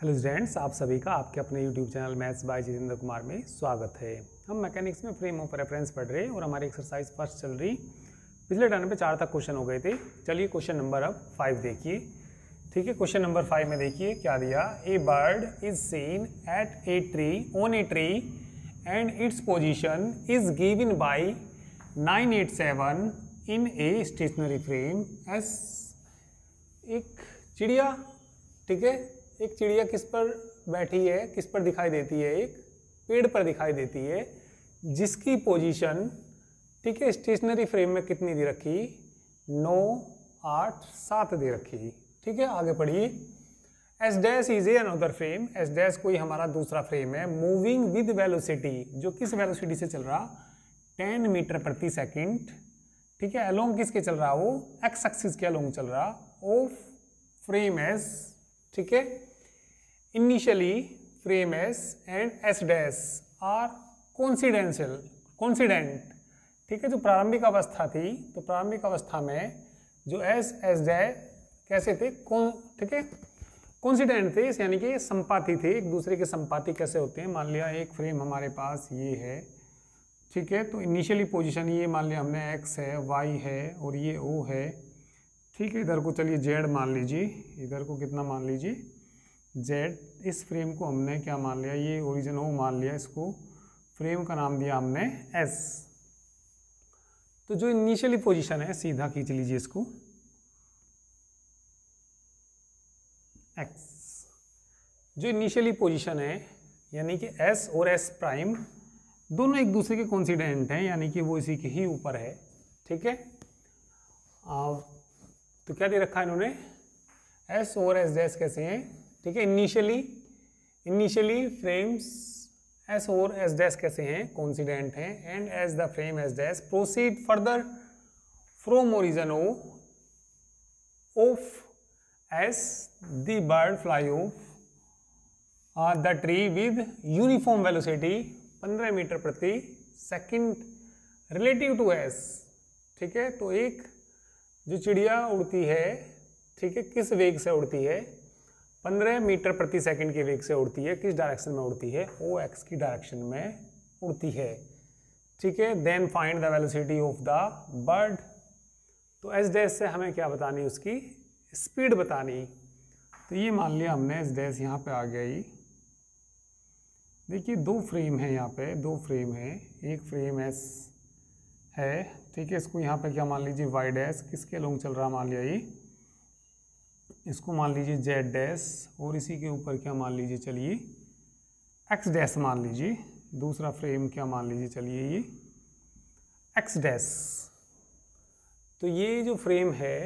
hello students आप सभी का आपके अपने YouTube channel maths by Jitendra Kumar में स्वागत है हम मैकेनिक्स में फ्रेम ऑफ रेफरेंस पढ़ रहे हैं और हमारी एक्सरसाइज फर्स्ट चल रही पिछले टर्न पे चार तक क्वेश्चन हो गए थे चलिए क्वेश्चन नंबर अब फाइव देखिए ठीक है क्वेश्चन नंबर फाइव में देखिए क्या दिया a bird is seen at a tree on a tree and its position is given by nine eight seven in a stationary frame S एक चिड़िया ठीक है एक चिड़िया किस पर बैठी है किस पर दिखाई देती है एक पेड़ पर दिखाई देती है जिसकी पोजीशन ठीक है स्टेशनरी फ्रेम में कितनी दे रखी नौ आठ सात दे रखी ठीक है आगे पढ़िए S dash is another frame S dash कोई हमारा दूसरा फ्रेम है मूविंग विद वेलोसिटी जो किस वेलोसिटी से चल रहा टेन मीटर प्रति सेकंड ठीक है अलोंग किसके चल रहा वो एक्स एक्सिस के अलोंग चल रहा ऑफ फ्रेम एस ठीक है initially frame S and S dash are coincidental, coincident ठीक है जो प्रारंभिक अवस्था थी तो प्रारंभिक अवस्था में जो S S dash कैसे थे ठीक है कॉन्सिडेंट थे यानी कि संपाति थे एक दूसरे के संपाति कैसे होते हैं मान लिया एक फ्रेम हमारे पास ये है ठीक है तो इनिशियली पोजीशन ये मान लिया हमने x है y है और ये o है ठीक है इधर को चलिए z मान लीजिए इधर को कितना मान लीजिए जेड इस फ्रेम को हमने क्या मान लिया ये ओरिजिन ओ मान लिया इसको फ्रेम का नाम दिया हमने एस तो जो इनिशियली पोजीशन है सीधा खींच लीजिए इसको एक्स जो इनिशियली पोजीशन है यानी कि एस और एस प्राइम दोनों एक दूसरे के कॉन्सिडेंट हैं यानी कि वो इसी के ही ऊपर है ठीक है तो क्या दे रखा है इन्होंने एस और एस डैस कैसे हैं ठीक है इनिशियली इनिशियली फ्रेम्स एस और एस डैस कैसे हैं कॉन्सिडेंट हैं and as the frame S dash proceed further from origin O of S the bird fly off the tree with uniform velocity 15 metre प्रति second relative to S ठीक है तो एक जो चिड़िया उड़ती है ठीक है किस वेग से उड़ती है पंद्रह मीटर प्रति सेकंड के वेग से उड़ती है किस डायरेक्शन में उड़ती है ओ एक्स की डायरेक्शन में उड़ती है ठीक है then find the velocity of the bird तो एस डैस से हमें क्या बतानी उसकी स्पीड बतानी तो ये मान लिया हमने एस डैस यहाँ पे आ गई देखिए दो फ्रेम है यहाँ पे दो फ्रेम है एक फ्रेम एस है ठीक है इसको यहाँ पे क्या मान लीजिए वाई डैस किसके लोंग चल रहा मान लिया ये इसको मान लीजिए जेड डैस और इसी के ऊपर क्या मान लीजिए चलिए एक्स डैस मान लीजिए दूसरा फ्रेम क्या मान लीजिए चलिए ये एक्स डैस तो ये जो फ्रेम है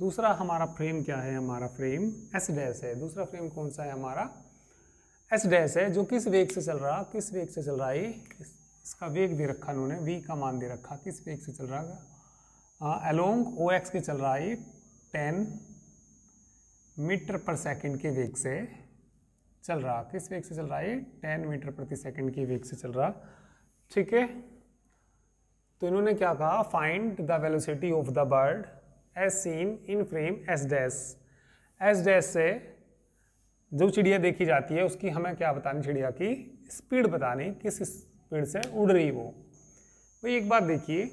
दूसरा हमारा फ्रेम क्या है हमारा फ्रेम एस डैस है दूसरा फ्रेम कौन सा है हमारा एस डैस है जो किस वेग से चल रहा किस वेग से चल रहा है इसका वेग दे रखा उन्होंने वी का मान दे रखा किस वेग से चल रहा है एलोंग ओ एक्स के चल रहा है टेन मीटर पर सेकंड के वेग से चल रहा किस वेग से चल रहा है टेन मीटर प्रति सेकंड की वेग से चल रहा ठीक है तो इन्होंने क्या कहा find the velocity of the bird as seen in frame S dash S dash से जो चिड़िया देखी जाती है उसकी हमें क्या बतानी चिड़िया की स्पीड बतानी किस स्पीड से उड़ रही वो भाई एक बात देखिए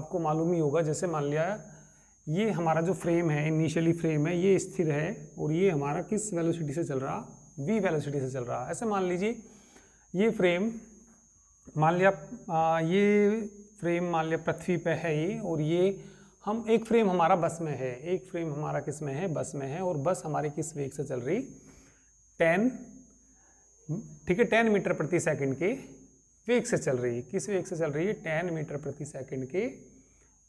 आपको मालूम ही होगा जैसे मान लिया ये हमारा जो फ्रेम है इनिशियली फ्रेम है ये स्थिर है और ये हमारा किस वेलोसिटी से चल रहा वी वेलोसिटी से चल रहा ऐसे मान लीजिए ये फ्रेम मान लिया ये फ्रेम मान लिया पृथ्वी पे है ये और ये हम एक फ्रेम हमारा बस में है एक फ्रेम हमारा किस में है बस में है और बस हमारी किस वेग से चल रही टेन ठीक है टेन मीटर प्रति सेकंड के वेग से चल रही है किस वेग से चल रही है टेन मीटर प्रति सेकंड के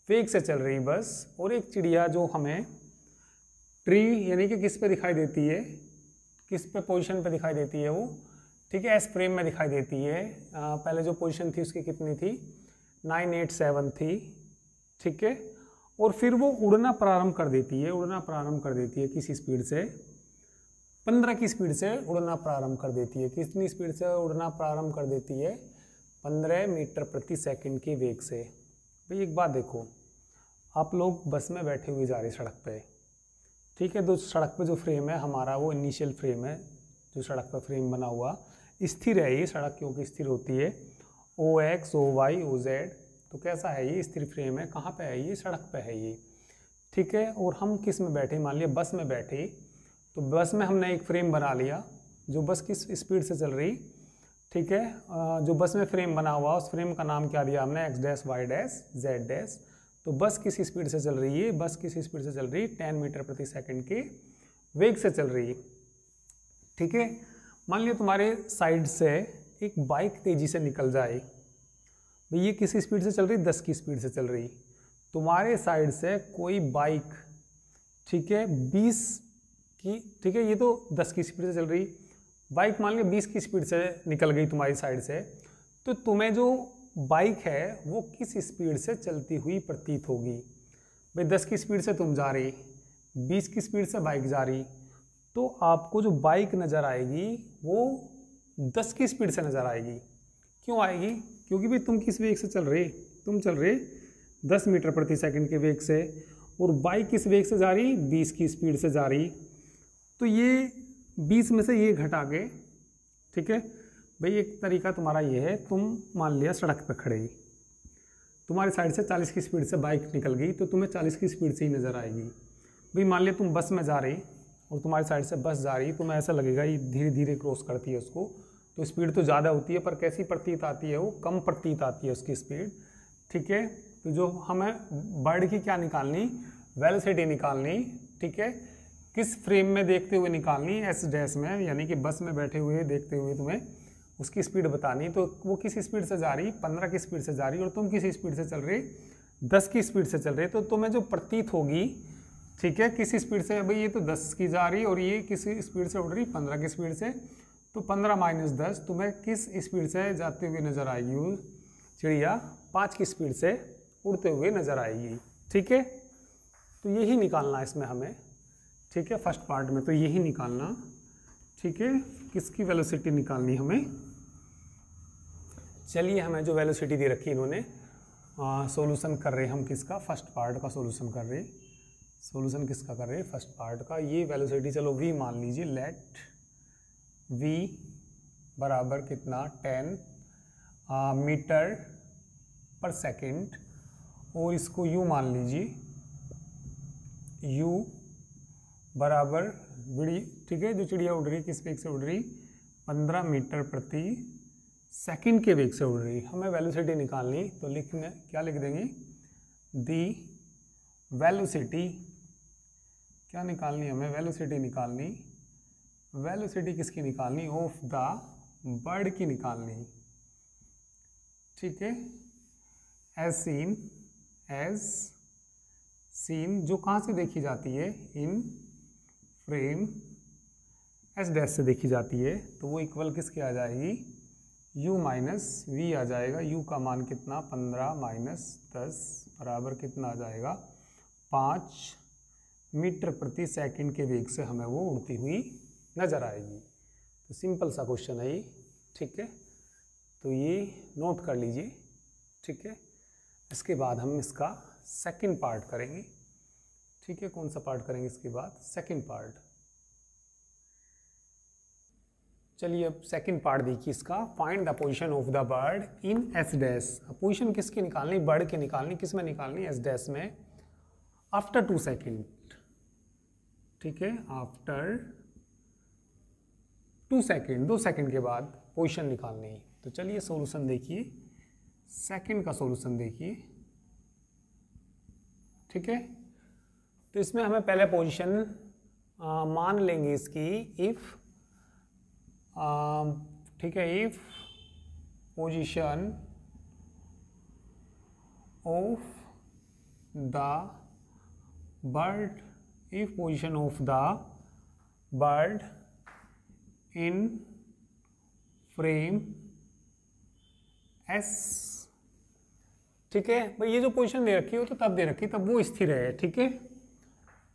वेग से चल रही बस और एक चिड़िया जो हमें ट्री यानी कि किस पे दिखाई देती है किस पे पोजीशन पे दिखाई देती है वो ठीक है एस फ्रेम में दिखाई देती है आ, पहले जो पोजीशन थी उसकी कितनी थी नाइन एट सेवन थी ठीक है और फिर वो उड़ना प्रारंभ कर देती है उड़ना प्रारंभ कर देती है किसी स्पीड से पंद्रह की स्पीड से उड़ना प्रारंभ कर देती है कितनी स्पीड से उड़ना प्रारंभ कर देती है पंद्रह मीटर प्रति सेकेंड के वेग से भाई एक बात देखो आप लोग बस में बैठे हुए जा रहे सड़क पे ठीक है तो सड़क पे जो फ्रेम है हमारा वो इनिशियल फ्रेम है जो सड़क पर फ्रेम बना हुआ स्थिर है ये सड़क क्योंकि स्थिर होती है O X O Y O Z तो कैसा है ये स्थिर फ्रेम है कहाँ पे है ये सड़क पे है ये ठीक है और हम किस में बैठे मान लिया बस में बैठे तो बस में हमने एक फ्रेम बना लिया जो बस किस स्पीड से चल रही ठीक है जो बस में फ्रेम बना हुआ उस फ्रेम का नाम क्या दिया हमने X dash Y dash Z dash तो बस किस स्पीड से चल रही है बस किस स्पीड से चल रही है टेन मीटर प्रति सेकंड के वेग से चल रही है ठीक है मान लिया तुम्हारे साइड से एक बाइक तेज़ी से निकल जाए भाई ये किस स्पीड से चल रही दस की स्पीड से चल रही तुम्हारे साइड से कोई बाइक ठीक है बीस की ठीक है ये तो दस की स्पीड से चल रही बाइक मान लो बीस की स्पीड से निकल गई तुम्हारी साइड से तो तुम्हें जो बाइक है वो किस स्पीड से चलती हुई प्रतीत होगी भाई दस की स्पीड से तुम जा रही बीस की स्पीड से बाइक जा रही तो आपको जो बाइक नज़र आएगी वो दस की स्पीड से नज़र आएगी क्यों आएगी क्योंकि भाई तुम किस वेग से चल रहे तुम चल रहे दस मीटर प्रति सेकंड के वेग से और बाइक किस वेग से जा रही बीस की स्पीड से जा रही तो ये बीस में से ये घटा के ठीक है भाई एक तरीका तुम्हारा ये है तुम मान लिया सड़क पर खड़े ही तुम्हारी साइड से चालीस की स्पीड से बाइक निकल गई तो तुम्हें चालीस की स्पीड से ही नज़र आएगी भाई मान लिया तुम बस में जा रही और तुम्हारी साइड से बस जा रही तुम्हें ऐसा लगेगा ये धीरे धीरे क्रॉस करती है उसको तो स्पीड तो ज़्यादा होती है पर कैसी प्रतीत आती है वो कम प्रतीत आती है उसकी स्पीड ठीक है तो जो हमें बर्ड की क्या निकालनी वेलसिटी निकालनी ठीक है किस फ्रेम में देखते हुए निकालनी है एस डैश में यानी कि बस में बैठे हुए देखते हुए तुम्हें उसकी स्पीड बतानी तो वो किस स्पीड से जा रही पंद्रह की स्पीड से जा रही और तुम किस स्पीड से चल रहे दस की स्पीड से चल रहे तो तुम्हें जो प्रतीत होगी ठीक है किस स्पीड से भाई ये तो दस की जा रही और ये किस स्पीड से उड़ रही पंद्रह की स्पीड से तो पंद्रह माइनस दस तुम्हें किस स्पीड से जाते हुए नज़र आएगी वो चिड़िया पाँच की स्पीड से उड़ते हुए नज़र आएगी ठीक है तो यही निकालना है इसमें हमें ठीक है फर्स्ट पार्ट में तो यही निकालना ठीक है किसकी वेलोसिटी निकालनी हमें चलिए हमें जो वेलोसिटी दे रखी इन्होंने सोल्यूसन कर रहे हम किसका फर्स्ट पार्ट का सोल्यूसन कर रहे सोल्यूसन किसका कर रहे फर्स्ट पार्ट का ये वेलोसिटी चलो वी मान लीजिए लेट वी बराबर कितना टेन मीटर पर सेकेंड और इसको यू मान लीजिए यू बराबर बिड़ी ठीक है जो चिड़िया उड़ रही है किस वेग से उड़ रही पंद्रह मीटर प्रति सेकंड के वेग से उड़ रही हमें वेलोसिटी निकालनी तो लिखने क्या लिख देंगे दी वेलोसिटी क्या निकालनी हमें वेलोसिटी निकालनी वेलोसिटी किसकी निकालनी ऑफ द बर्ड की निकालनी ठीक है एज सीन एज सीन जो कहाँ से देखी जाती है इन फ्रेम एस डैश से देखी जाती है तो वो इक्वल किसके आ जाएगी u माइनस वी आ जाएगा u का मान कितना पंद्रह माइनस दस बराबर कितना आ जाएगा पाँच मीटर प्रति सेकंड के वेग से हमें वो उड़ती हुई नज़र आएगी तो सिंपल सा क्वेश्चन है ये ठीक है तो ये नोट कर लीजिए ठीक है इसके बाद हम इसका सेकंड पार्ट करेंगे ठीक है कौन सा पार्ट करेंगे इसके बाद सेकंड पार्ट चलिए अब सेकंड पार्ट देखिए इसका find the position of the bird in S dash position किसकी निकालनी बर्ड की निकालनी किस में निकालनी एस डैस में आफ्टर टू सेकेंड ठीक है आफ्टर टू सेकेंड दो सेकेंड के बाद पोजीशन निकालनी तो चलिए सॉल्यूशन देखिए सेकंड का सॉल्यूशन देखिए ठीक है तो इसमें हमें पहले पोजीशन मान लेंगे इसकी इफ़ ठीक है if position of the bird if position of the bird in frame S ठीक है भाई ये जो पोजीशन दे रखी है वो तो तब दे रखी तब वो स्थिर है ठीक है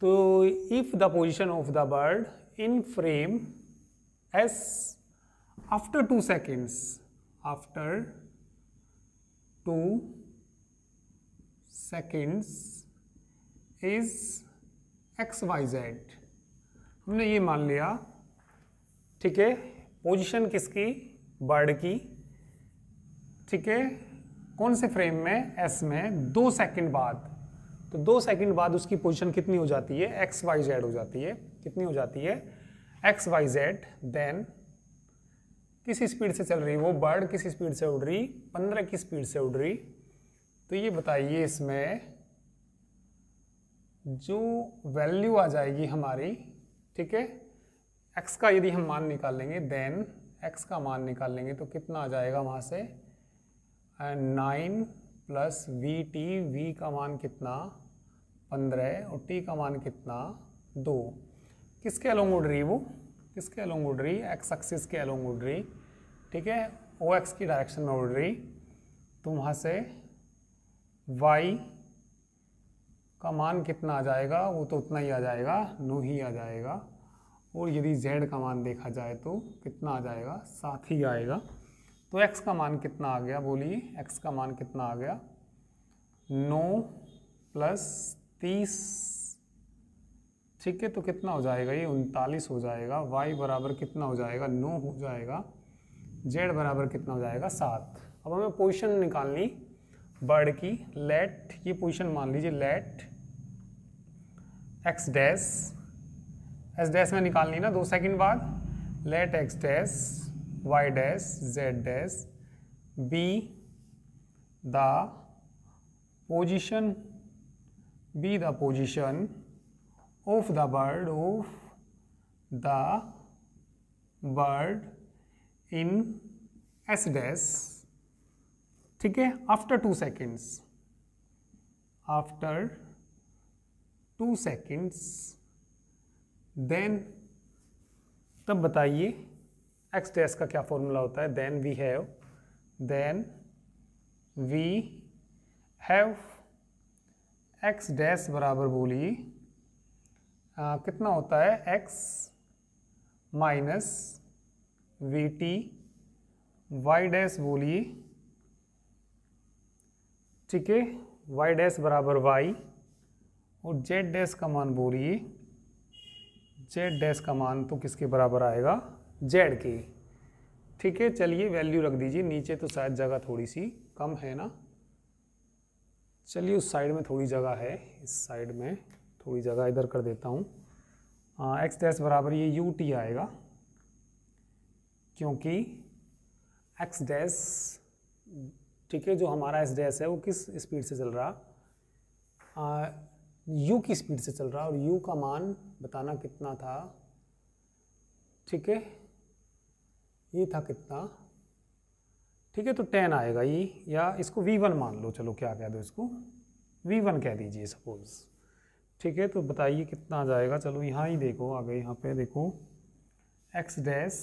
तो if the position of the bird in frame S after two seconds after two seconds is X Y Z हमने ये मान लिया ठीक है पोजिशन किसकी बर्ड की ठीक है कौन से फ्रेम में एस में दो सेकेंड बाद तो दो सेकंड बाद उसकी पोजीशन कितनी हो जाती है एक्स वाई जेड हो जाती है कितनी हो जाती है एक्स वाई जेड देन किस स्पीड से चल रही वो बर्ड किस स्पीड से उड़ रही पंद्रह की स्पीड से उड़ रही तो ये बताइए इसमें जो वैल्यू आ जाएगी हमारी ठीक है एक्स का यदि हम मान निकाल लेंगे देन एक्स का मान निकाल लेंगे तो कितना आ जाएगा वहाँ से nine plus V T V का मान कितना पंद्रह और टी का मान कितना दो किसके अलोंग उड़ रही वो किसके अलोंग उड़ रही एक्स एक्सिस के अलोंग उड़ रही ठीक है ओ एक्स की डायरेक्शन में उड़ रही तो वहाँ से वाई का मान कितना आ जाएगा वो तो उतना ही आ जाएगा नो ही आ जाएगा और यदि जेड का मान देखा जाए तो कितना आ जाएगा साथ ही आएगा तो x का मान कितना आ गया बोलिए x का मान कितना आ गया नौ प्लस तीस ठीक है तो कितना हो जाएगा ये उनतालीस हो जाएगा y बराबर कितना हो जाएगा नौ हो जाएगा z बराबर कितना हो जाएगा सात अब हमें पोजिशन निकालनी बर्ड की लेट ये पोजिशन मान लीजिए let X dash S dash में निकालनी ना दो सेकंड बाद let X dash y dash z dash be the position be the position of the bird of the bird in s dash ठीक है after two seconds after two seconds then तब बताइए X dash का क्या formula होता है then we have then we have X dash बराबर बोलिए कितना होता है X minus we T Y dash बोलिए ठीक है वाई डैश बराबर वाई और जेड डैश का मान बोलिए जेड डैश का मान तो किसके बराबर आएगा जेड के ठीक है चलिए वैल्यू रख दीजिए नीचे तो शायद जगह थोड़ी सी कम है ना चलिए उस साइड में थोड़ी जगह है इस साइड में थोड़ी जगह इधर कर देता हूँ एक्स डैश बराबर ये यू टी आएगा क्योंकि एक्स डैश ठीक है जो हमारा एस डैश है वो किस स्पीड से चल रहा यू की स्पीड से चल रहा और यू का मान बताना कितना था ठीक है ये था कितना ठीक है तो टेन आएगा ये या इसको वी वन मान लो चलो क्या कह दो इसको वी वन कह दीजिए सपोज़ ठीक है तो बताइए कितना आ जाएगा चलो यहाँ ही देखो आ गए यहाँ पे देखो एक्स डैस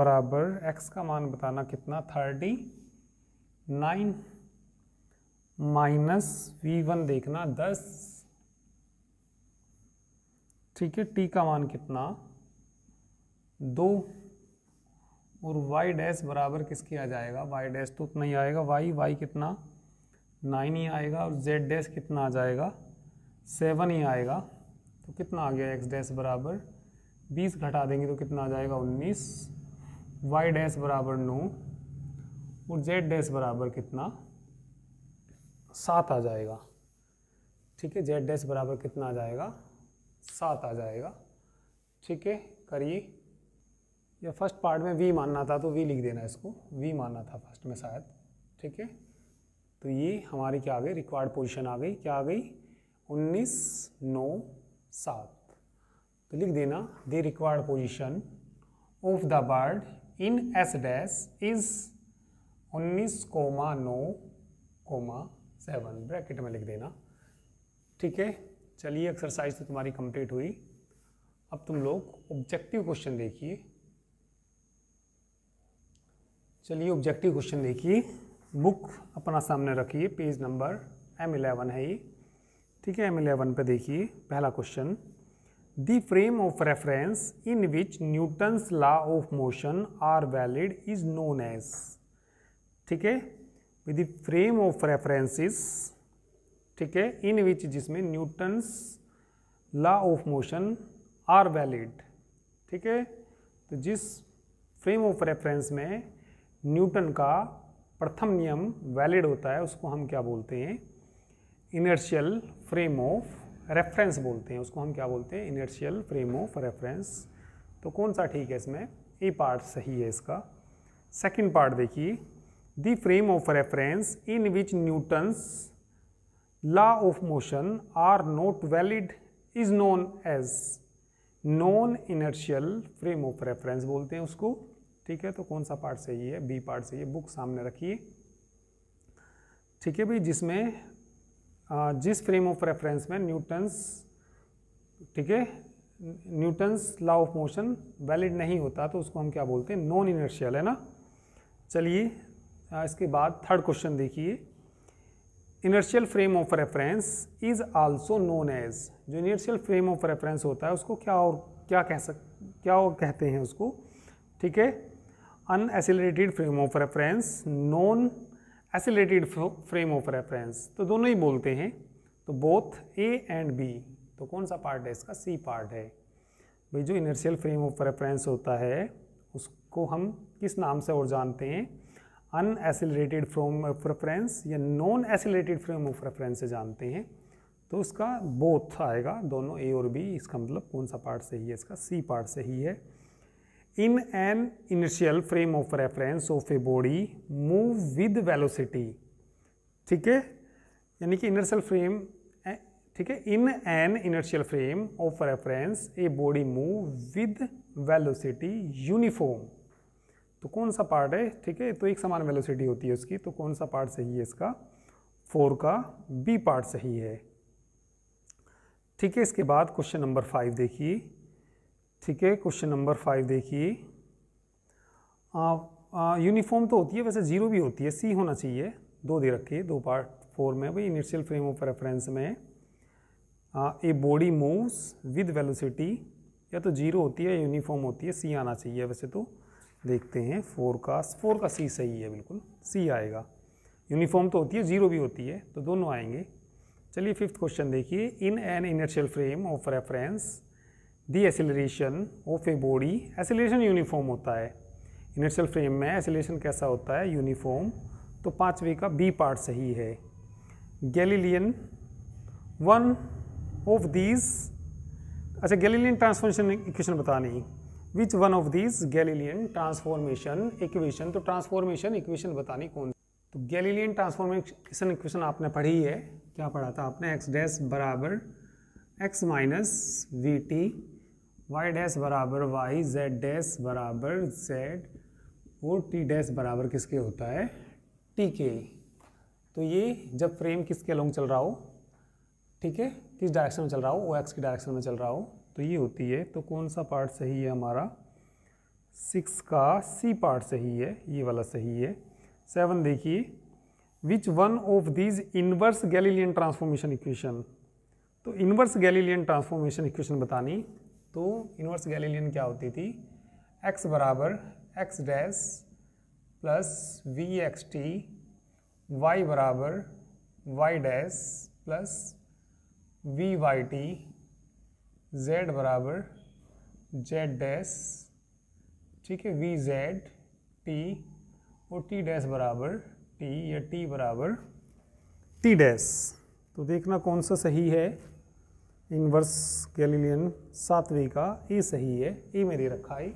बराबर एक्स का मान बताना कितना thirty nine minus V one देखना दस ठीक है टी का मान कितना दो और वाई डैश बराबर किसके आ जाएगा वाई डैश तो उतना ही आएगा वाई वाई कितना नाइन ही आएगा और जेड डैश कितना आ जाएगा सेवन ही आएगा तो कितना आ गया एक्स डैश बराबर बीस घटा देंगे तो कितना आ जाएगा उन्नीस वाई डैश बराबर नौ और जेड डैश बराबर कितना सात आ जाएगा ठीक है जेड डैश बराबर कितना आ जाएगा सात आ जाएगा ठीक है करिए या फर्स्ट पार्ट में वी मानना था तो वी लिख देना इसको वी मानना था फर्स्ट में शायद ठीक है तो ये हमारी क्या आ गई रिक्वायर्ड पोजिशन आ गई क्या आ गई उन्नीस नौ सात तो लिख देना the required position of the bird in S dash is उन्नीस कोमा नौ कोमा सेवन ब्रैकेट में लिख देना ठीक है चलिए एक्सरसाइज तो तुम्हारी कंप्लीट हुई अब तुम लोग ऑब्जेक्टिव क्वेश्चन देखिए चलिए ऑब्जेक्टिव क्वेश्चन देखिए बुक अपना सामने रखिए पेज नंबर एम इलेवन है ये ठीक है एम इलेवन पर देखिए पहला question the frame of reference in which Newton's law of motion are valid is known as ठीक है विद फ्रेम ऑफ रेफरेंसेस ठीक है इन विच जिसमें Newton's law of motion are valid ठीक है तो जिस फ्रेम ऑफ रेफरेंस में न्यूटन का प्रथम नियम वैलिड होता है उसको हम क्या बोलते हैं इनर्शियल फ्रेम ऑफ रेफरेंस बोलते हैं उसको हम क्या बोलते हैं इनर्शियल फ्रेम ऑफ रेफरेंस तो कौन सा ठीक है इसमें ए पार्ट सही है इसका सेकंड पार्ट देखिए the frame of reference in which Newton's law of motion are not valid is known as non inertial frame of reference बोलते हैं उसको ठीक है तो कौन सा पार्ट सही है बी पार्ट सही है बुक सामने रखिए ठीक है भाई जिसमें जिस फ्रेम ऑफ रेफरेंस में न्यूटन्स ठीक है Newton's law of motion valid नहीं होता तो उसको हम क्या बोलते हैं नॉन इनर्शियल है ना चलिए इसके बाद थर्ड क्वेश्चन देखिए inertial frame of reference is also known as जो इनर्शियल फ्रेम ऑफ रेफरेंस होता है उसको क्या और क्या कह सक क्या और कहते हैं उसको ठीक है unaccelerated frame of reference non accelerated frame of reference तो दोनों ही बोलते हैं तो बोथ ए एंड बी तो कौन सा पार्ट है इसका सी पार्ट है भाई जो इनर्शियल फ्रेम ऑफ रेफरेंस होता है उसको हम किस नाम से और जानते हैं अनएसिलेटेड फ्रेम ऑफ रेफरेंस या non accelerated frame of reference से जानते हैं तो उसका बोथ आएगा दोनों ए और बी इसका मतलब कौन सा पार्ट सही है इसका सी पार्ट सही है in an initial frame of reference of a body move with velocity ठीक है यानी कि इनर्शियल फ्रेम ठीक है in an inertial frame of reference a body move with velocity uniform तो कौन सा पार्ट है ठीक है तो एक समान वेलोसिटी होती है उसकी तो कौन सा पार्ट सही है इसका फोर का बी पार्ट सही है ठीक है इसके बाद क्वेश्चन नंबर फाइव देखिए ठीक है क्वेश्चन नंबर फाइव देखिए यूनिफॉर्म तो होती है वैसे जीरो भी होती है सी होना चाहिए दो दे रखिए दो पार्ट फोर में भाई इनिशियल फ्रेम ऑफ रेफरेंस में a body moves with velocity या तो जीरो होती है यूनिफॉर्म होती है सी आना चाहिए वैसे तो देखते हैं फोर का फोर का सी सही है बिल्कुल सी आएगा यूनिफॉर्म तो होती है जीरो भी होती है तो दोनों आएंगे चलिए फिफ्थ क्वेश्चन देखिए in an inertial frame of reference the acceleration of a body acceleration uniform होता है इनर्शियल फ्रेम में एसिलेशन कैसा होता है यूनिफॉर्म तो पाँचवें का बी पार्ट सही है गैलीलियन वन ऑफ दीज अच्छा गैलीलियन ट्रांसफॉर्मेशन इक्वेशन बतानी which one of these Galilean transformation equation तो ट्रांसफॉर्मेशन इक्वेशन बतानी कौन तो गैलीलियन ट्रांसफॉर्मेशन इक्वेशन आपने पढ़ी है क्या पढ़ा था आपने एक्स डैस बराबर x minus we T Y dash बराबर वाई जेड डैश बराबर जेड और टी डैश बराबर किसके होता है टी के तो ये जब फ्रेम किसके अलोंग चल रहा हो ठीक है किस डायरेक्शन में चल रहा हो ओ एक्स की डायरेक्शन में चल रहा हो तो ये होती है तो कौन सा पार्ट सही है हमारा सिक्स का सी पार्ट सही है ये वाला सही है सेवन देखिए which one of these inverse Galilean transformation equation तो इनवर्स गैलीलियन ट्रांसफॉर्मेशन इक्वेशन बतानी तो इनवर्स गैलीलियन क्या होती थी एक्स बराबर x dash plus v x t y बराबर y dash plus v y t z बराबर जेड डैस ठीक है वी जेड टी और टी डैस बराबर टी या टी बराबर टी डैस तो देखना कौन सा सही है इनवर्स गैलीलियन सातवें का ए सही है ए में दे रखा है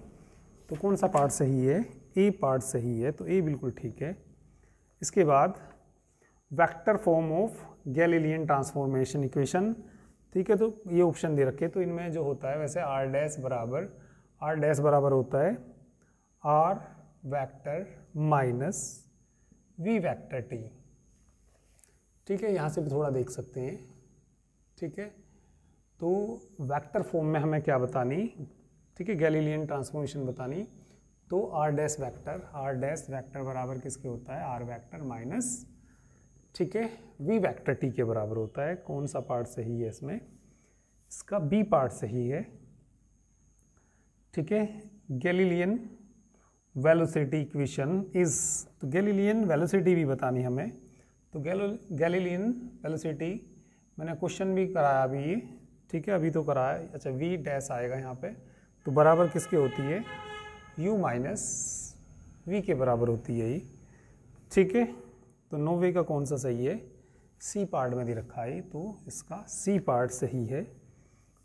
तो कौन सा पार्ट सही है ए पार्ट सही है तो ए बिल्कुल ठीक है इसके बाद vector form of Galilean transformation equation ठीक है तो ये ऑप्शन दे रखे तो इनमें जो होता है वैसे आर डैश बराबर आर डैश बराबर होता है r vector minus v vector t ठीक है यहाँ से भी थोड़ा देख सकते हैं ठीक है तो वेक्टर फॉर्म में हमें क्या बतानी ठीक है गैलीलियन ट्रांसफॉर्मेशन बतानी तो r dash vector r dash vector बराबर किसके होता है आर वैक्टर माइनस ठीक है वी वैक्टर टी के बराबर होता है कौन सा पार्ट सही है इसमें इसका बी पार्ट सही है ठीक है गैलीलियन वेलोसिटी इक्वेशन इज तो गैलीलियन वेलोसिटी भी बतानी हमें तो गैलो गैलीलियन वेलोसिटी मैंने क्वेश्चन भी कराया अभी ठीक है अभी तो करा है अच्छा वी डैश आएगा यहाँ पे तो बराबर किसके होती है यू माइनस वी के बराबर होती है ये ठीक है तो नो वे का कौन सा सही है सी पार्ट में दे रखा है तो इसका सी पार्ट सही है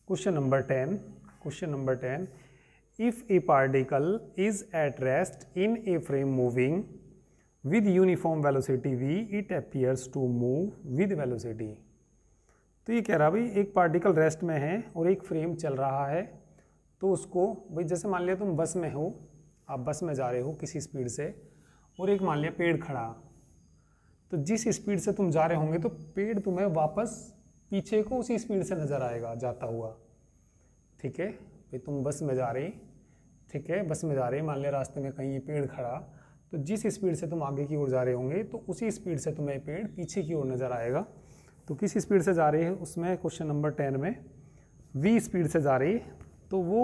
question number ten question number ten if a particle is at rest in a frame moving with uniform velocity v it appears to move with velocity तो ये कह रहा भाई एक पार्टिकल रेस्ट में है और एक फ्रेम चल रहा है तो उसको भाई जैसे मान लिया तुम बस में हो आप बस में जा रहे हो किसी स्पीड से और एक मान लिया पेड़ खड़ा तो जिस स्पीड से तुम जा रहे होंगे तो पेड़ तुम्हें वापस पीछे को उसी स्पीड से नज़र आएगा जाता हुआ ठीक है भाई तुम बस में जा रहे ठीक है बस में जा रहे मान लिया रास्ते में कहीं ये पेड़ खड़ा तो जिस स्पीड से तुम आगे की ओर जा रहे होंगे तो उसी स्पीड से तुम्हें पेड़ पीछे की ओर नज़र आएगा तो किस स्पीड से जा रही है उसमें क्वेश्चन नंबर टेन में वी स्पीड से जा रही है तो वो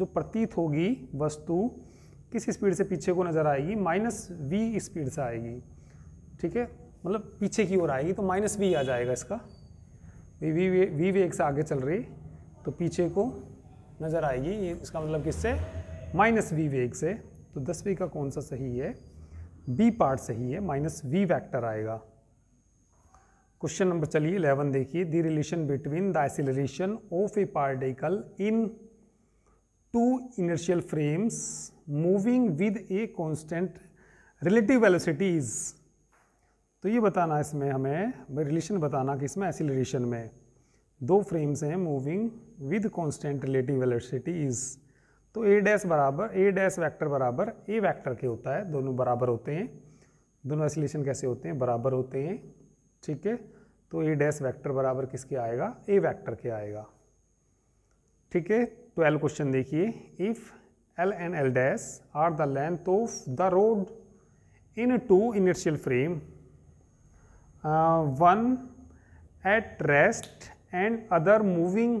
जो प्रतीत होगी वस्तु किस स्पीड से पीछे को नज़र आएगी माइनस वी स्पीड से आएगी ठीक है मतलब पीछे की ओर आएगी तो माइनस वी आ जाएगा इसका वी वी वे, वी से आगे चल रही तो पीछे को नज़र आएगी ये इसका मतलब किससे माइनस वी वेग से तो दसवीं का कौन सा सही है बी पार्ट सही है माइनस वी वैक्टर आएगा क्वेश्चन नंबर चलिए इलेवन देखिए the relation between the acceleration of a particle in two inertial frames moving with a constant relative velocities तो ये बताना इसमें हमें रिलेशन बताना कि इसमें एसिलरेशन में दो फ्रेम्स हैं moving with constant relative velocities तो ए डैस बराबर ए डैस वैक्टर बराबर ए वैक्टर के होता है दोनों बराबर होते हैं दोनों एसिलेशन कैसे होते हैं बराबर होते हैं ठीक है तो ए डैस वैक्टर बराबर किसके आएगा ए वैक्टर के आएगा ठीक है ट्वेल्व तो क्वेश्चन देखिए if l and l dash are the length of the rod in two inertial frame one at rest and other moving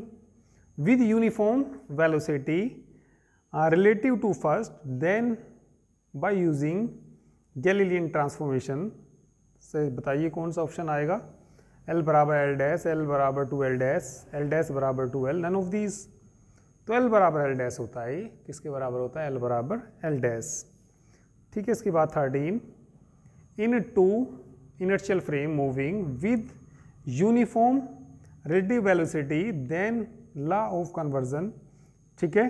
with uniform velocity relative to first then by using Galilean transformation से बताइए कौन सा option आएगा l बराबर l dash l बराबर two l dash l dash बराबर two l none of these तो l बराबर एल डैस होता है किसके बराबर होता है एल बराबर एल डैस ठीक है इसके बाद thirteen in two inertial frame moving with uniform ready velocity then law of conversion ठीक है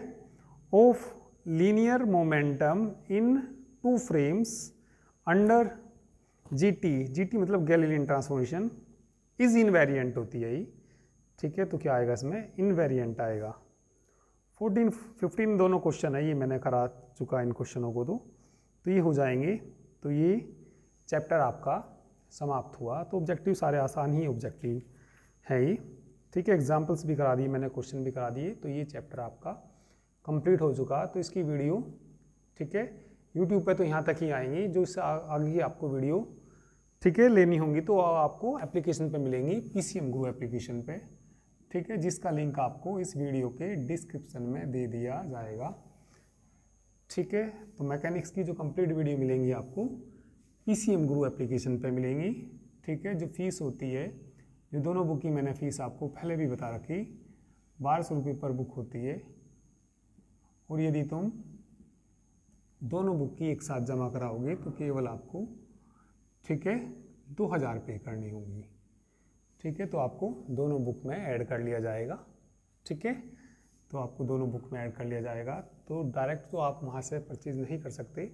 of linear momentum in two frames under G T G T मतलब गैलीलियन ट्रांसफॉर्मेशन इज़ इनवेरिएंट होती है ये ठीक है तो क्या आएगा इसमें इनवेरिएंट आएगा 14, 15 दोनों क्वेश्चन है ये मैंने करा चुका इन क्वेश्चनों को तो तो ये हो जाएंगे तो ये चैप्टर आपका समाप्त हुआ तो ऑब्जेक्टिव सारे आसान ही ऑब्जेक्टिव है ये ठीक है एग्जाम्पल्स भी करा दिए मैंने क्वेश्चन भी करा दिए तो ये चैप्टर आपका कंप्लीट हो चुका तो इसकी वीडियो ठीक है यूट्यूब पे तो यहाँ तक ही आएंगी जो इससे आगे आपको वीडियो ठीक है लेनी होंगी तो आपको एप्लीकेशन पे मिलेंगी P C M Guru application पे ठीक है जिसका लिंक आपको इस वीडियो के डिस्क्रिप्शन में दे दिया जाएगा ठीक है तो मैकेनिक्स की जो कंप्लीट वीडियो मिलेंगी आपको P C M Guru application पे मिलेंगी ठीक है जो फीस होती है जो दोनों बुक की मैंने फ़ीस आपको पहले भी बता रखी बारह सौ रुपये पर बुक होती है और यदि तुम दोनों बुक की एक साथ जमा कराओगे तो केवल आपको ठीक है दो हज़ार पे करनी होगी ठीक है तो आपको दोनों बुक में ऐड कर लिया जाएगा ठीक है तो आपको दोनों बुक में ऐड कर लिया जाएगा तो डायरेक्ट तो आप वहाँ से परचेज़ नहीं कर सकते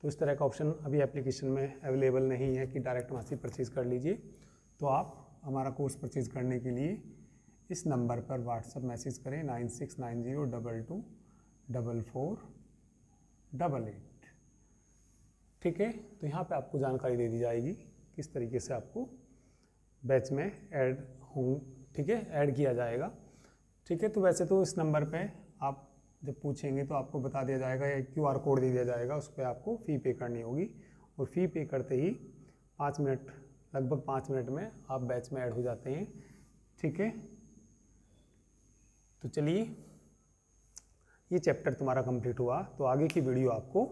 तो इस तरह का ऑप्शन अभी एप्लीकेशन में अवेलेबल नहीं है कि डायरेक्ट वहाँ से परचेज़ कर लीजिए तो आप हमारा कोर्स परचेज़ करने के लिए इस नंबर पर व्हाट्सअप मैसेज करें nine six nine zero double two double four double eight ठीक है तो यहाँ पे आपको जानकारी दे दी जाएगी किस तरीके से आपको बैच में ऐड हों ठीक है ऐड किया जाएगा ठीक है तो वैसे तो इस नंबर पे आप जब पूछेंगे तो आपको बता दिया जाएगा या क्यू आर कोड दे दिया जाएगा उस पर आपको फ़ी पे करनी होगी और फ़ी पे करते ही पाँच मिनट लगभग पाँच मिनट में आप बैच में ऐड हो जाते हैं ठीक है तो चलिए ये चैप्टर तुम्हारा कंप्लीट हुआ तो आगे की वीडियो आपको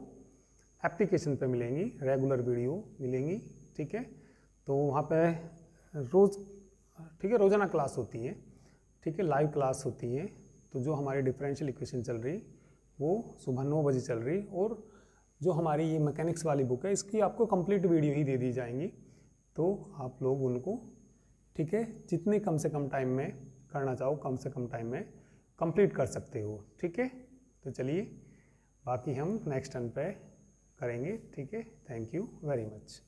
एप्लीकेशन पे मिलेंगी रेगुलर वीडियो मिलेंगी ठीक है तो वहाँ पे रोज़ ठीक है रोज़ाना क्लास होती है ठीक है लाइव क्लास होती है तो जो हमारी डिफरेंशियल इक्वेशन चल रही वो सुबह नौ बजे चल रही और जो हमारी ये मैकेनिक्स वाली बुक है इसकी आपको कंप्लीट वीडियो ही दे दी जाएंगी तो आप लोग उनको ठीक है जितने कम से कम टाइम में करना चाहो कम से कम टाइम में कंप्लीट कर सकते हो ठीक है तो चलिए बाकी हम नेक्स्ट टर्न पे करेंगे ठीक है थैंक यू वेरी मच